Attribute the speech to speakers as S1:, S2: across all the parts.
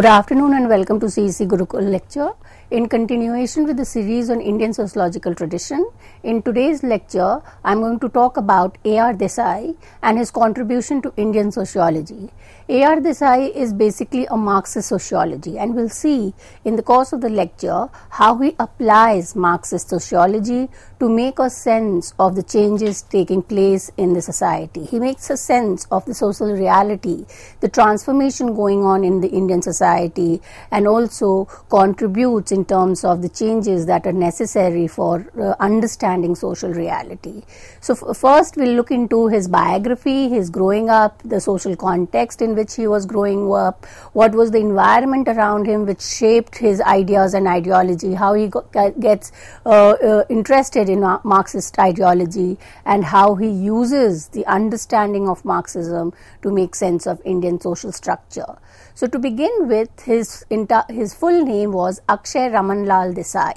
S1: Good afternoon and welcome to CEC Gurukul lecture. In continuation with the series on Indian sociological tradition, in today's lecture, I am going to talk about A.R. Desai and his contribution to Indian sociology. A.R. Desai is basically a Marxist sociology, and we'll see in the course of the lecture how he applies Marxist sociology to make a sense of the changes taking place in the society. He makes a sense of the social reality, the transformation going on in the Indian society, and also contributes in in terms of the changes that are necessary for uh, understanding social reality. So, first, we'll look into his biography, his growing up, the social context in which he was growing up, what was the environment around him which shaped his ideas and ideology, how he gets uh, uh, interested in Marxist ideology, and how he uses the understanding of Marxism to make sense of Indian social structure. So to begin with, his, his full name was Akshay Ramanlal Desai,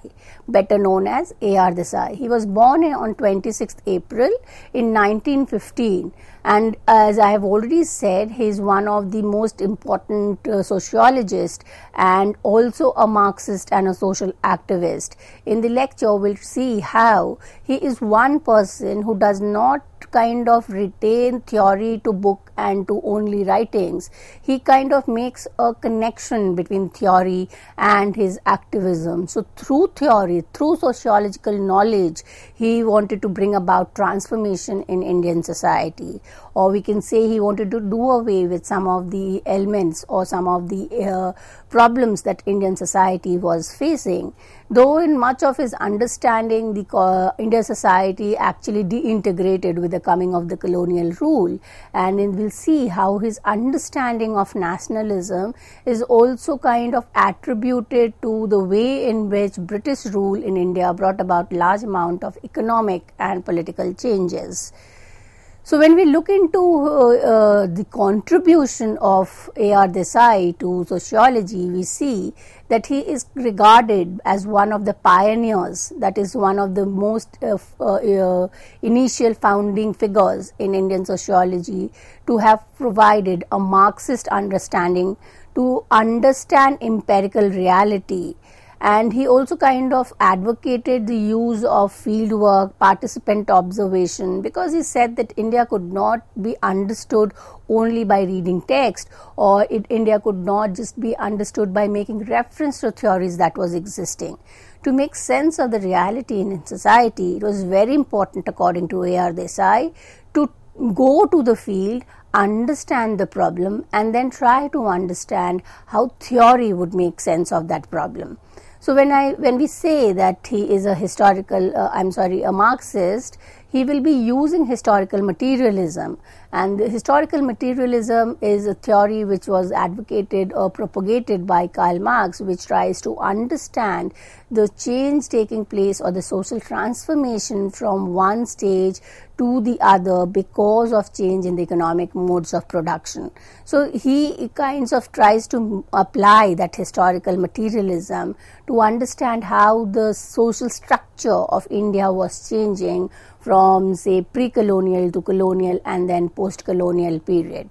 S1: better known as A.R. Desai. He was born on 26th April in 1915 and as I have already said, he is one of the most important uh, sociologists and also a Marxist and a social activist. In the lecture, we'll see how he is one person who does not kind of retain theory to book and to only writings. He kind of makes a connection between theory and his activism. So, through theory, through sociological knowledge, he wanted to bring about transformation in Indian society or we can say he wanted to do away with some of the ailments or some of the uh, problems that Indian society was facing. Though in much of his understanding, the uh, Indian society actually deintegrated with the coming of the colonial rule, and we'll see how his understanding of nationalism is also kind of attributed to the way in which British rule in India brought about large amount of economic and political changes. So, when we look into uh, uh the contribution of A.R. Desai to sociology, we see that he is regarded as one of the pioneers, that is, one of the most uh, uh, uh initial founding figures in Indian sociology to have provided a Marxist understanding to understand empirical reality and he also kind of advocated the use of field work, participant observation, because he said that India could not be understood only by reading text, or it, India could not just be understood by making reference to theories that was existing. To make sense of the reality in society, it was very important, according to A.R. Desai, to go to the field, understand the problem, and then try to understand how theory would make sense of that problem. So when I when we say that he is a historical, uh, I'm sorry, a Marxist, he will be using historical materialism. And historical materialism is a theory which was advocated or propagated by Karl Marx, which tries to understand the change taking place or the social transformation from one stage to the other because of change in the economic modes of production. So he kinds of tries to apply that historical materialism to understand how the social structure of India was changing from say pre-colonial to colonial and then post-colonial period.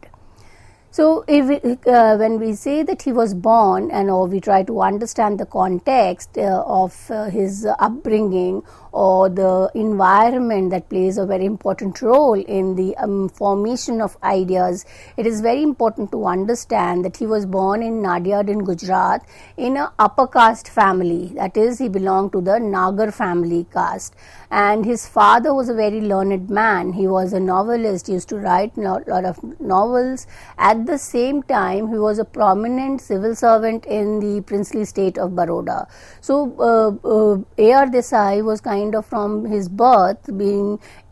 S1: So, if, uh, when we say that he was born and or we try to understand the context uh, of uh, his upbringing or the environment that plays a very important role in the um, formation of ideas. It is very important to understand that he was born in Nadiad in Gujarat in an upper caste family. That is, he belonged to the Nagar family caste. And his father was a very learned man. He was a novelist, he used to write a lot of novels. At the same time, he was a prominent civil servant in the princely state of Baroda. So, uh, uh, A.R. Desai was kind kind of from his birth being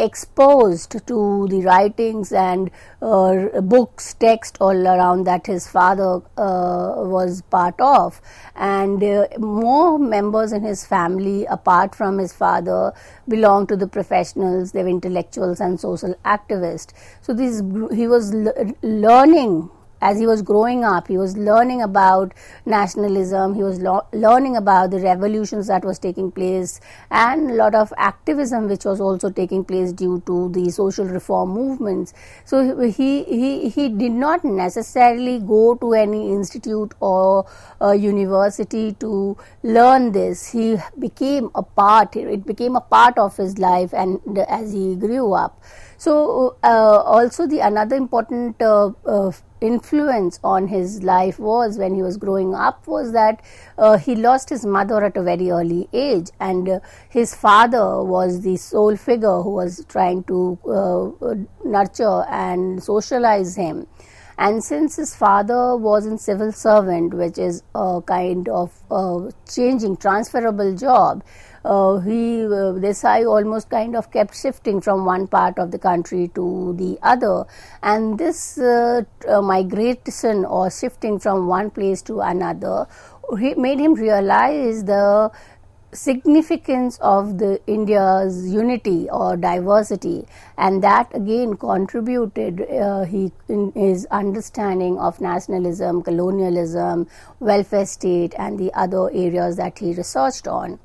S1: exposed to the writings and uh, books, text all around that his father uh, was part of. And uh, more members in his family, apart from his father, belonged to the professionals, they were intellectuals and social activists. So these, he was learning as he was growing up, he was learning about nationalism, he was lo- learning about the revolutions that was taking place, and a lot of activism which was also taking place due to the social reform movements. So he he he did not necessarily go to any institute or university to learn this. He became a part. It became a part of his life, and as he grew up. So, uh, also the another important uh, uh, influence on his life was when he was growing up was that uh, he lost his mother at a very early age, and uh, his father was the sole figure who was trying to uh, nurture and socialize him. And since his father was in civil servant, which is a kind of changing transferable job, uh, he Desai uh, almost kind of kept shifting from one part of the country to the other, and this uh, migration or shifting from one place to another made him realize the significance of the india's unity or diversity and that again contributed uh, he in his understanding of nationalism colonialism welfare state and the other areas that he researched on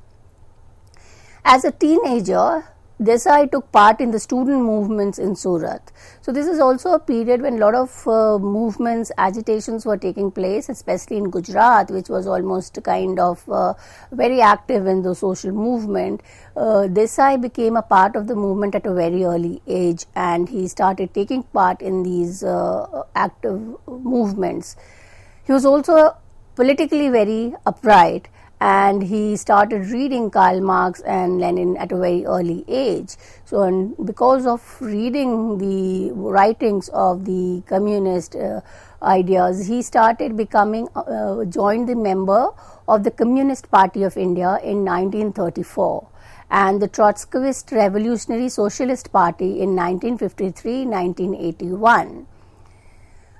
S1: as a teenager, Desai took part in the student movements in Surat. So, this is also a period when a lot of uh, movements, agitations were taking place, especially in Gujarat, which was almost kind of uh, very active in the social movement. Uh, Desai became a part of the movement at a very early age and he started taking part in these uh, active movements. He was also politically very upright and he started reading Karl Marx and Lenin at a very early age. So, and because of reading the writings of the communist uh, ideas, he started becoming, uh, joined the member of the Communist Party of India in 1934 and the Trotskyist Revolutionary Socialist Party in 1953-1981.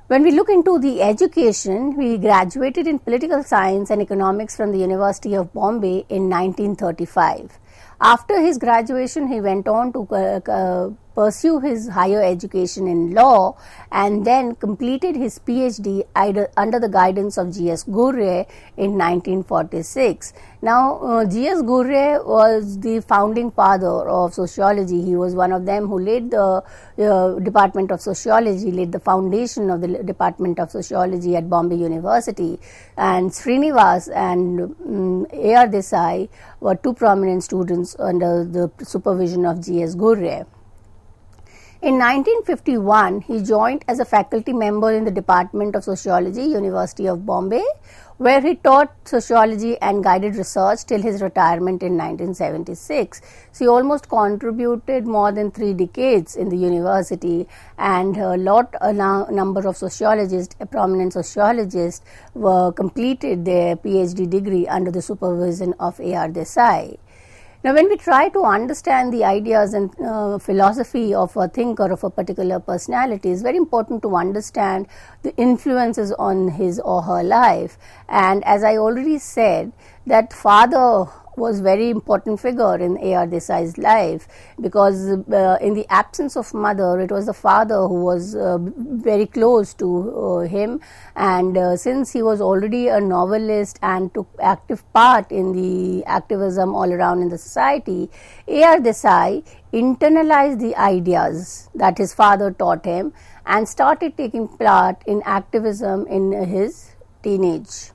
S1: When we look into the education, he graduated in political science and economics from the University of Bombay in 1935. After his graduation, he went on to uh, uh pursue his higher education in law and then completed his PhD under the guidance of G.S. Gurre in 1946. Now, uh, G.S. Gurre was the founding father of sociology. He was one of them who laid the uh, Department of Sociology, laid the foundation of the Department of Sociology at Bombay University. And Srinivas and um, A.R. Desai were two prominent students under the supervision of G.S. Gurre. In 1951, he joined as a faculty member in the Department of Sociology, University of Bombay, where he taught sociology and guided research till his retirement in 1976. So he almost contributed more than three decades in the university, and a lot, a number of sociologists, prominent sociologists, were completed their PhD degree under the supervision of A.R. Desai. Now, when we try to understand the ideas and uh, philosophy of a thinker of a particular personality, it's very important to understand the influences on his or her life. And as I already said, that father was very important figure in A.R. Desai's life because uh, in the absence of mother, it was the father who was uh, very close to uh, him and uh, since he was already a novelist and took active part in the activism all around in the society, A.R. Desai internalized the ideas that his father taught him and started taking part in activism in his teenage.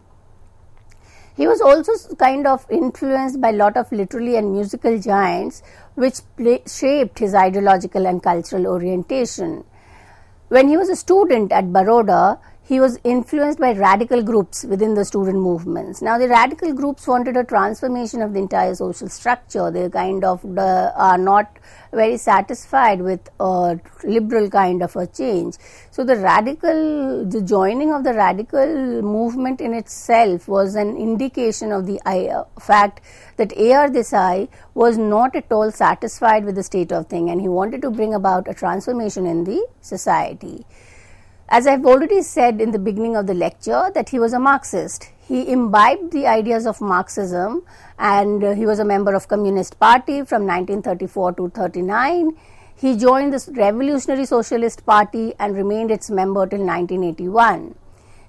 S1: He was also kind of influenced by lot of literary and musical giants which play, shaped his ideological and cultural orientation. When he was a student at Baroda, he was influenced by radical groups within the student movements. Now, the radical groups wanted a transformation of the entire social structure. They kind of uh, are not very satisfied with a liberal kind of a change. So, the radical, the joining of the radical movement in itself was an indication of the uh, fact that A.R. Desai was not at all satisfied with the state of thing and he wanted to bring about a transformation in the society. As I've already said in the beginning of the lecture that he was a Marxist. He imbibed the ideas of Marxism and uh, he was a member of Communist Party from 1934 to 39. He joined the Revolutionary Socialist Party and remained its member till 1981.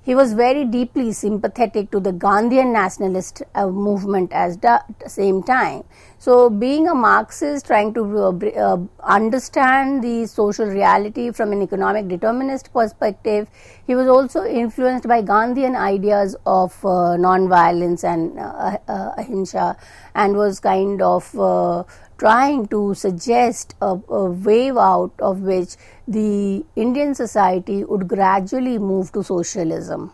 S1: He was very deeply sympathetic to the Gandhian nationalist uh, movement at the same time. So, being a Marxist, trying to uh, uh, understand the social reality from an economic determinist perspective, he was also influenced by Gandhian ideas of uh, non-violence and uh, uh ahimsa, and was kind of uh, trying to suggest a, a wave out of which the Indian society would gradually move to socialism.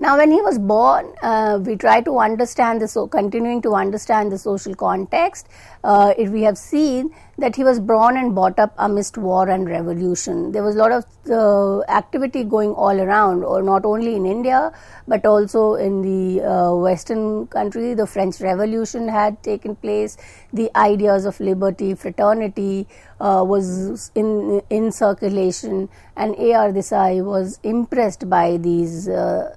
S1: Now, when he was born, uh, we try to understand the so continuing to understand the social context, uh, it, we have seen that he was born and brought up amidst war and revolution. There was a lot of uh, activity going all around, or not only in India, but also in the uh, Western country. The French Revolution had taken place. The ideas of liberty, fraternity uh, was in, in circulation, and A.R. Desai was impressed by these uh,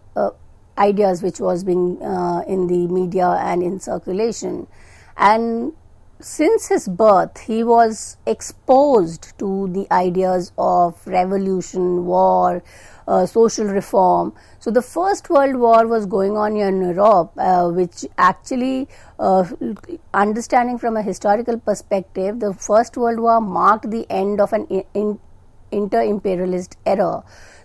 S1: ideas which was being uh, in the media and in circulation and since his birth he was exposed to the ideas of revolution war uh, social reform so the first world war was going on in europe uh, which actually uh, understanding from a historical perspective the first world war marked the end of an in- inter-imperialist era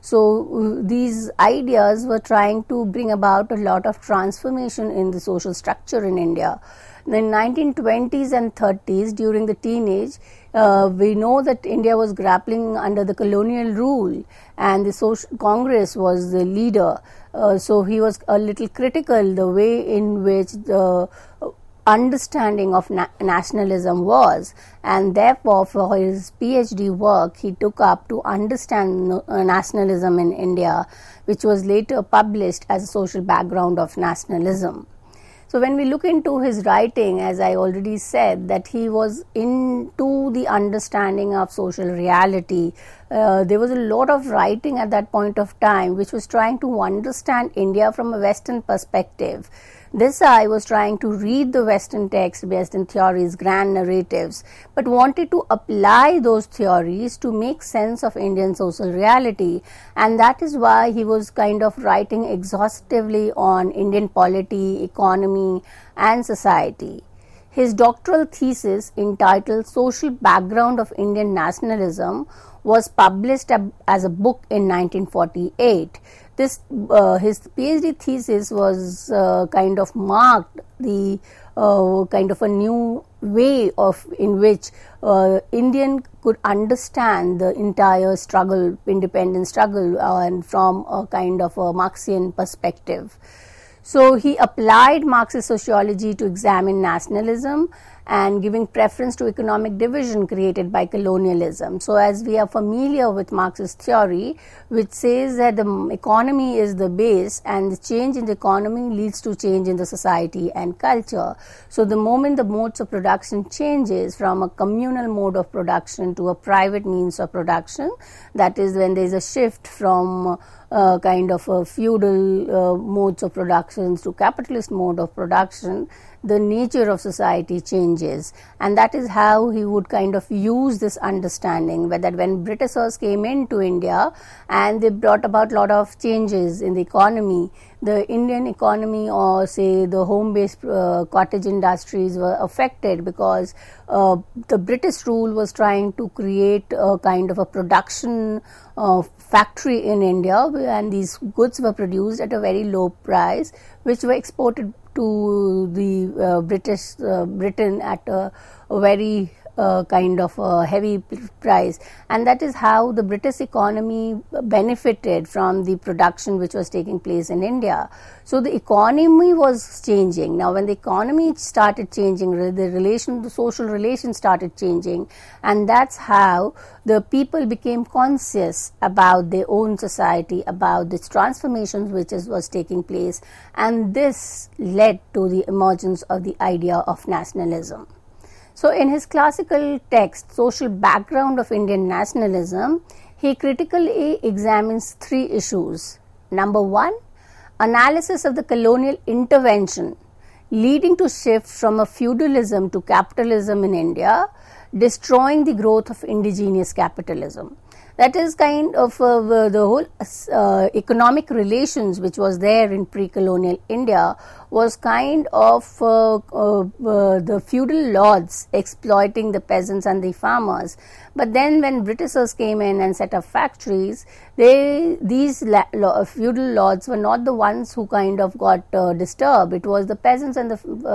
S1: so, uh, these ideas were trying to bring about a lot of transformation in the social structure in India. In the 1920s and 30s, during the teenage, uh, we know that India was grappling under the colonial rule, and the social Congress was the leader. Uh, so he was a little critical the way in which the understanding of na- nationalism was, and therefore, for his PhD work, he took up to understand no- uh, nationalism in India, which was later published as a social background of nationalism. So, when we look into his writing, as I already said, that he was into the understanding of social reality. Uh, there was a lot of writing at that point of time which was trying to understand India from a Western perspective. This I was trying to read the Western texts, Western theories, grand narratives, but wanted to apply those theories to make sense of Indian social reality. And that is why he was kind of writing exhaustively on Indian polity, economy, and society. His doctoral thesis, entitled Social Background of Indian Nationalism, was published as a book in 1948. This uh, his PhD thesis was uh, kind of marked the uh, kind of a new way of in which uh, Indian could understand the entire struggle, independence struggle, uh, and from a kind of a Marxian perspective. So he applied Marxist sociology to examine nationalism and giving preference to economic division created by colonialism. So as we are familiar with Marxist theory, which says that the economy is the base and the change in the economy leads to change in the society and culture. So the moment the modes of production changes from a communal mode of production to a private means of production, that is when there is a shift from uh, kind of a feudal uh, modes of production to capitalist mode of production, the nature of society changes. And that is how he would kind of use this understanding that when Britishers came into India and they brought about lot of changes in the economy, the Indian economy or say the home based uh, cottage industries were affected because uh, the British rule was trying to create a kind of a production uh, factory in India and these goods were produced at a very low price which were exported to the uh, British uh, Britain at a, a very kind of a heavy price and that is how the british economy benefited from the production which was taking place in india so the economy was changing now when the economy started changing the relation the social relations started changing and that's how the people became conscious about their own society about this transformation which is, was taking place and this led to the emergence of the idea of nationalism so, in his classical text, Social Background of Indian Nationalism, he critically examines three issues. Number one, analysis of the colonial intervention leading to shift from a feudalism to capitalism in India, destroying the growth of indigenous capitalism. That is kind of uh, the whole uh, economic relations which was there in pre-colonial India was kind of uh, uh, uh, the feudal lords exploiting the peasants and the farmers. But then when Britishers came in and set up factories, they these lo feudal lords were not the ones who kind of got uh, disturbed. It was the peasants and the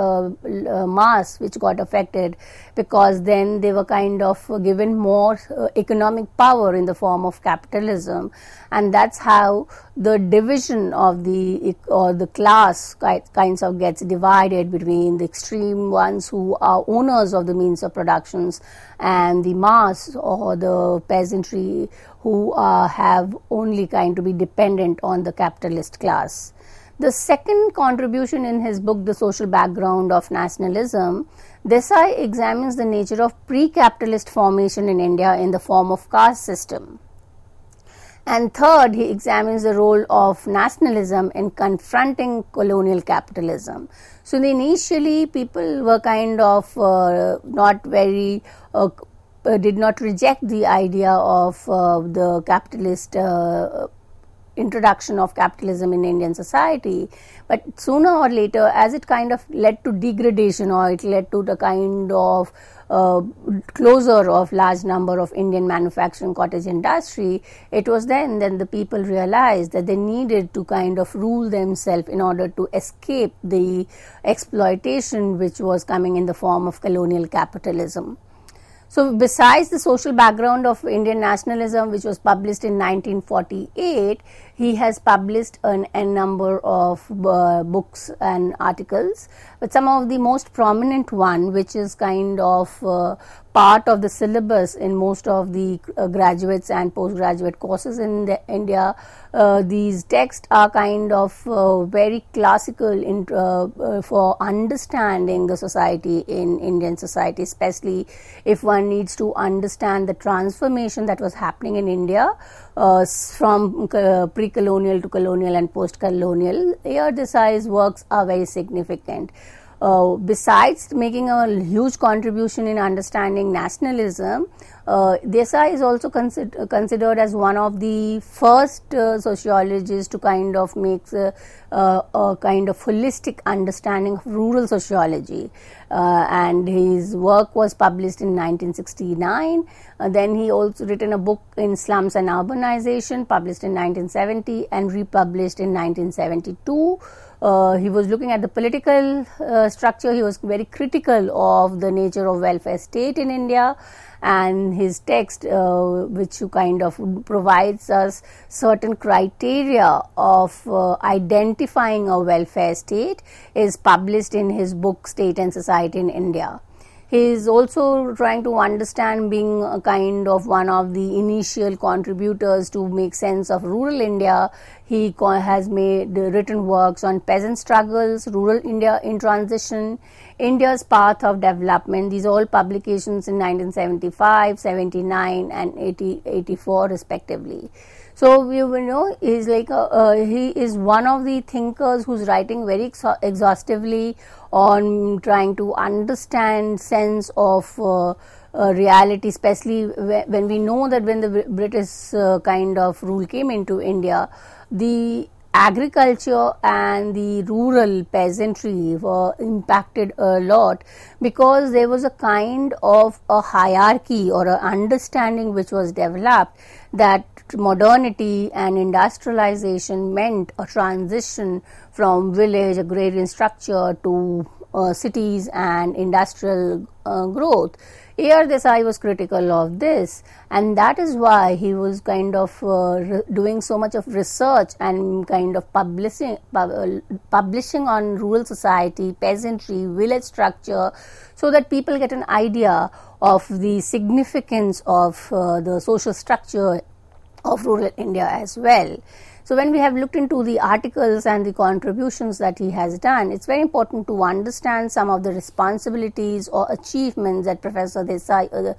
S1: uh, mass which got affected because then they were kind of given more economic power in the form of capitalism and that's how the division of the or the class kinds of gets divided between the extreme ones who are owners of the means of productions and the mass or the peasantry who uh, have only kind to be dependent on the capitalist class. The second contribution in his book, The Social Background of Nationalism, Desai examines the nature of pre capitalist formation in India in the form of caste system. And third, he examines the role of nationalism in confronting colonial capitalism. So, initially, people were kind of uh, not very, uh, uh, did not reject the idea of uh, the capitalist uh, introduction of capitalism in Indian society. But sooner or later, as it kind of led to degradation or it led to the kind of uh, closure of large number of Indian manufacturing cottage industry, it was then that the people realized that they needed to kind of rule themselves in order to escape the exploitation which was coming in the form of colonial capitalism. So, besides the social background of Indian nationalism, which was published in 1948, he has published an, a number of uh, books and articles, but some of the most prominent one, which is kind of uh, part of the syllabus in most of the uh, graduates and postgraduate courses in the India. Uh, these texts are kind of uh, very classical in, uh, uh, for understanding the society in Indian society, especially if one needs to understand the transformation that was happening in India uh, from uh, pre-colonial to colonial and post-colonial, here the size works are very significant. Uh, besides making a huge contribution in understanding nationalism, uh, Desai is also consider, uh, considered as one of the first uh, sociologists to kind of make a, uh, a, kind of holistic understanding of rural sociology. Uh, and his work was published in 1969. Uh, then he also written a book in Slums and Urbanization, published in 1970 and republished in 1972. Uh, he was looking at the political uh, structure. He was very critical of the nature of welfare state in India and his text uh, which kind of provides us certain criteria of uh, identifying a welfare state is published in his book state and society in india he is also trying to understand being a kind of one of the initial contributors to make sense of rural india he has made written works on peasant struggles rural india in transition India's Path of Development. These all publications in 1975, 79 and 80, 84 respectively. So you know he's like a, uh, he is one of the thinkers who's writing very ex exhaustively on trying to understand sense of uh, uh, reality, especially when we know that when the British uh, kind of rule came into India, the agriculture and the rural peasantry were impacted a lot because there was a kind of a hierarchy or an understanding which was developed that modernity and industrialization meant a transition from village agrarian structure to uh, cities and industrial uh, growth here this I was critical of this and that is why he was kind of uh, doing so much of research and kind of publishing, uh, publishing on rural society, peasantry, village structure so that people get an idea of the significance of uh, the social structure of rural India as well. So, when we have looked into the articles and the contributions that he has done, it's very important to understand some of the responsibilities or achievements that Professor Desai uh,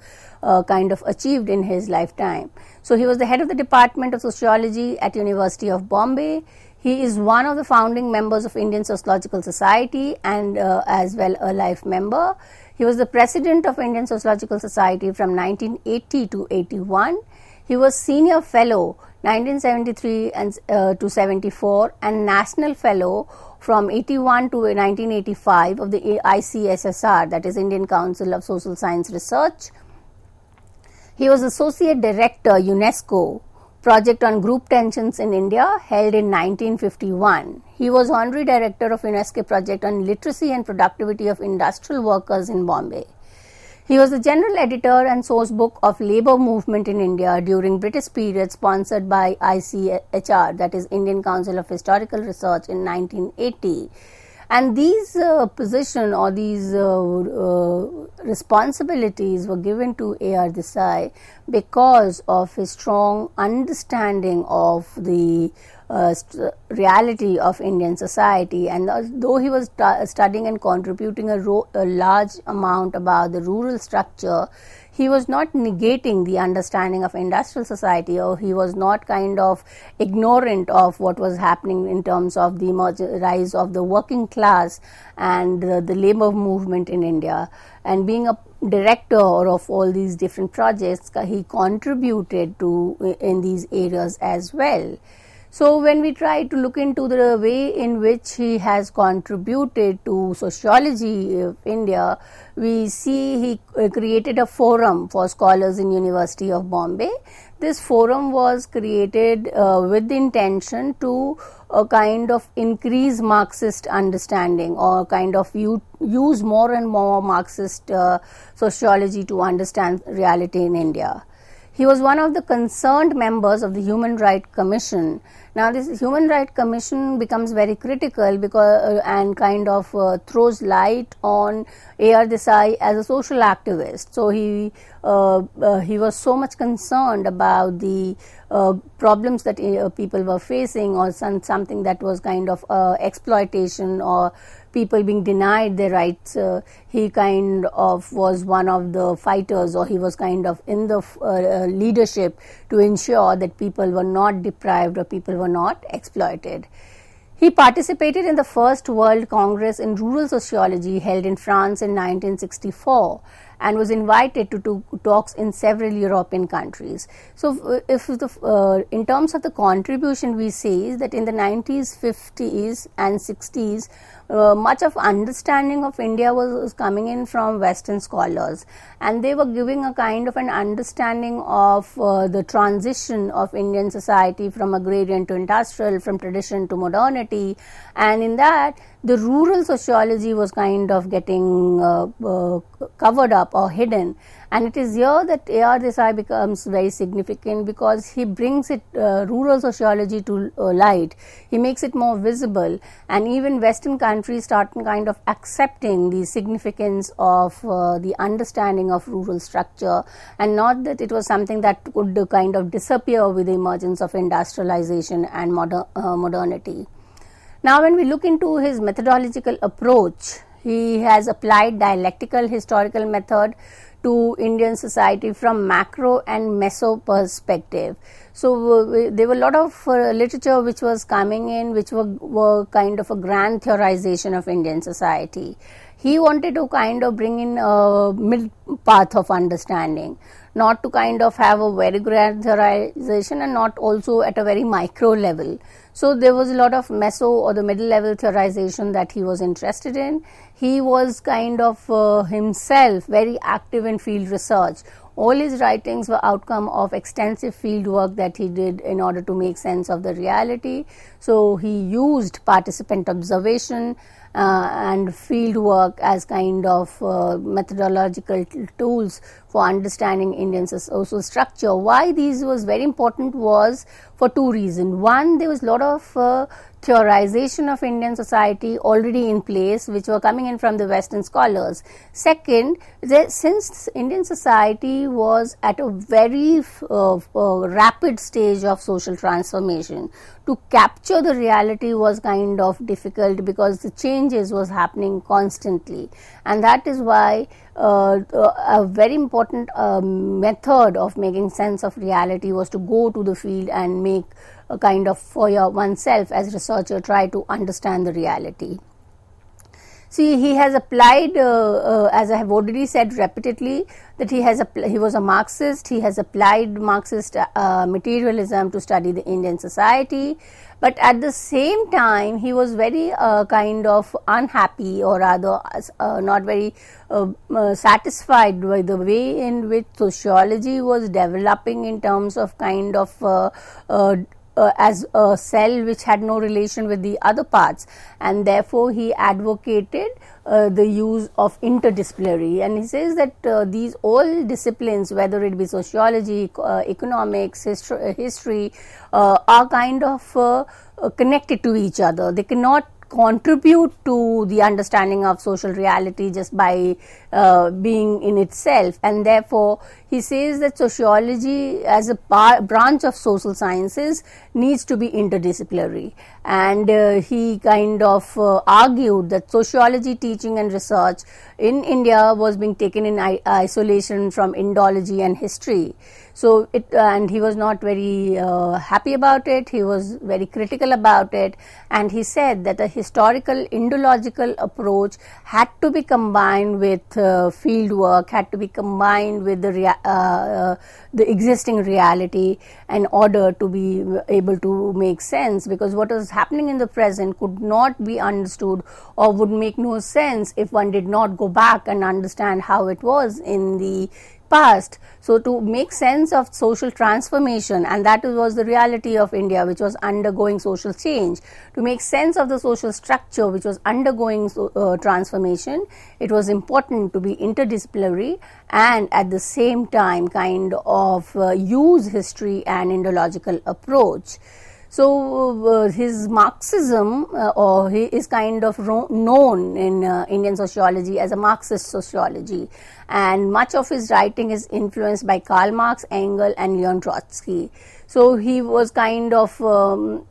S1: uh, kind of achieved in his lifetime. So, he was the head of the Department of Sociology at University of Bombay. He is one of the founding members of Indian Sociological Society and uh, as well a life member. He was the president of Indian Sociological Society from 1980 to 81. He was senior fellow 1973 and uh, to 74 and national fellow from 81 to 1985 of the ICSSR that is Indian Council of Social Science Research. He was associate director UNESCO project on group tensions in India held in 1951. He was honorary director of UNESCO project on literacy and productivity of industrial workers in Bombay. He was the general editor and source book of labor movement in India during British period sponsored by ICHR that is Indian Council of Historical Research in 1980. And these uh, position or these uh, uh responsibilities were given to A.R. Desai because of his strong understanding of the uh, reality of Indian society. And though he was studying and contributing a, a, large amount about the rural structure, he was not negating the understanding of industrial society or he was not kind of ignorant of what was happening in terms of the rise of the working class and the labor movement in India. And being a director of all these different projects, he contributed to in these areas as well. So, when we try to look into the way in which he has contributed to sociology of India, we see he uh, created a forum for scholars in University of Bombay. This forum was created uh, with the intention to a uh, kind of increase Marxist understanding or kind of use more and more Marxist uh, sociology to understand reality in India. He was one of the concerned members of the Human Rights Commission. Now, this Human Rights Commission becomes very critical because uh, and kind of uh, throws light on A.R. Desai as a social activist. So he uh, uh he was so much concerned about the uh, problems that uh, people were facing, or some, something that was kind of exploitation or people being denied their rights. Uh, he kind of was one of the fighters, or he was kind of in the uh, uh, leadership to ensure that people were not deprived or people were not exploited. He participated in the first World Congress in Rural Sociology held in France in 1964 and was invited to, to talks in several European countries. So, if the, uh, in terms of the contribution, we see that in the 90s, 50s, and 60s, uh, much of understanding of India was, was, coming in from Western scholars, and they were giving a kind of an understanding of uh, the transition of Indian society from agrarian to industrial, from tradition to modernity, and in that the rural sociology was kind of getting uh, uh, covered up or hidden. And it is here that A.R. Desai becomes very significant because he brings it uh, rural sociology to uh, light. He makes it more visible, and even Western countries start kind of accepting the significance of uh, the understanding of rural structure, and not that it was something that could kind of disappear with the emergence of industrialization and moder uh, modernity. Now, when we look into his methodological approach, he has applied dialectical historical method to Indian society from macro and meso perspective. So uh, there were a lot of uh, literature which was coming in, which were, were kind of a grand theorization of Indian society. He wanted to kind of bring in a mid path of understanding, not to kind of have a very grand theorization and not also at a very micro level. So there was a lot of meso or the middle level theorization that he was interested in. He was kind of uh, himself very active in field research. All his writings were outcome of extensive field work that he did in order to make sense of the reality. So he used participant observation, uh, and field work as kind of uh, methodological tools for understanding Indian social structure. Why these was very important was for two reasons. One, there was a lot of uh, theorization of Indian society already in place, which were coming in from the Western scholars. Second, since Indian society was at a very uh, uh, rapid stage of social transformation, to capture the reality was kind of difficult because the changes was happening constantly, and that is why. Uh, uh a very important um, method of making sense of reality was to go to the field and make a kind of for your oneself as researcher try to understand the reality see he has applied uh, uh, as i have already said repeatedly that he has he was a marxist he has applied marxist uh, materialism to study the indian society but at the same time he was very uh, kind of unhappy or rather uh, not very uh, satisfied by the way in which sociology was developing in terms of kind of uh, as a cell which had no relation with the other parts and therefore he advocated uh, the use of interdisciplinary and he says that uh, these all disciplines whether it be sociology uh, economics history, history uh, are kind of uh, connected to each other they cannot contribute to the understanding of social reality just by uh, being in itself and therefore he says that sociology as a branch of social sciences needs to be interdisciplinary and uh, he kind of uh, argued that sociology teaching and research in India was being taken in isolation from Indology and history so it uh, and he was not very uh, happy about it. He was very critical about it, and he said that a historical Indological approach had to be combined with uh, field work, had to be combined with the uh, uh, the existing reality in order to be able to make sense. Because what was happening in the present could not be understood or would make no sense if one did not go back and understand how it was in the past. So, to make sense of social transformation, and that was the reality of India, which was undergoing social change, to make sense of the social structure, which was undergoing so, uh, transformation, it was important to be interdisciplinary and at the same time kind of uh, use history and Indological approach. So, uh, his Marxism uh, or he is kind of known in uh, Indian sociology as a Marxist sociology and much of his writing is influenced by Karl Marx, Engel, and Leon Trotsky. So he was kind of um,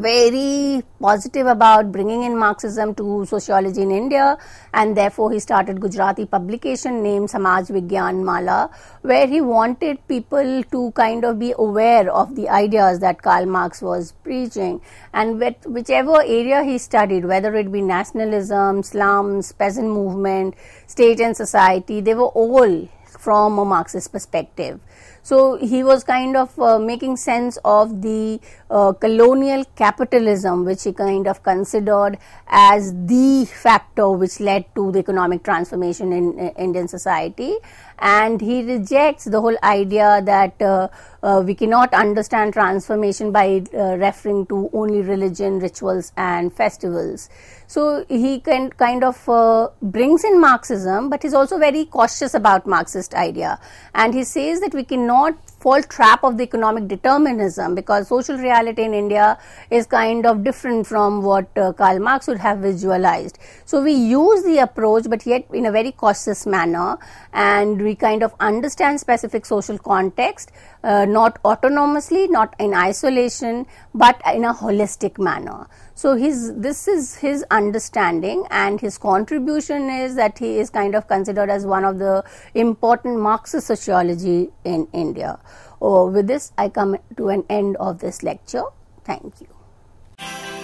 S1: very positive about bringing in Marxism to sociology in India and therefore he started Gujarati publication named Samaj Vigyan Mala where he wanted people to kind of be aware of the ideas that Karl Marx was preaching and with whichever area he studied whether it be nationalism, slums, peasant movement, state and society they were all from a Marxist perspective. So he was kind of uh, making sense of the uh, colonial capitalism, which he kind of considered as the factor which led to the economic transformation in uh, Indian society. And he rejects the whole idea that uh, uh we cannot understand transformation by uh, referring to only religion, rituals, and festivals. So he can kind of brings in Marxism, but he's also very cautious about Marxist idea. And he says that we cannot fall trap of the economic determinism because social reality in India is kind of different from what uh, Karl Marx would have visualized. So we use the approach but yet in a very cautious manner and we kind of understand specific social context uh, not autonomously, not in isolation but in a holistic manner. So his this is his understanding and his contribution is that he is kind of considered as one of the important Marxist sociology in India. Oh, with this, I come to an end of this lecture. Thank you.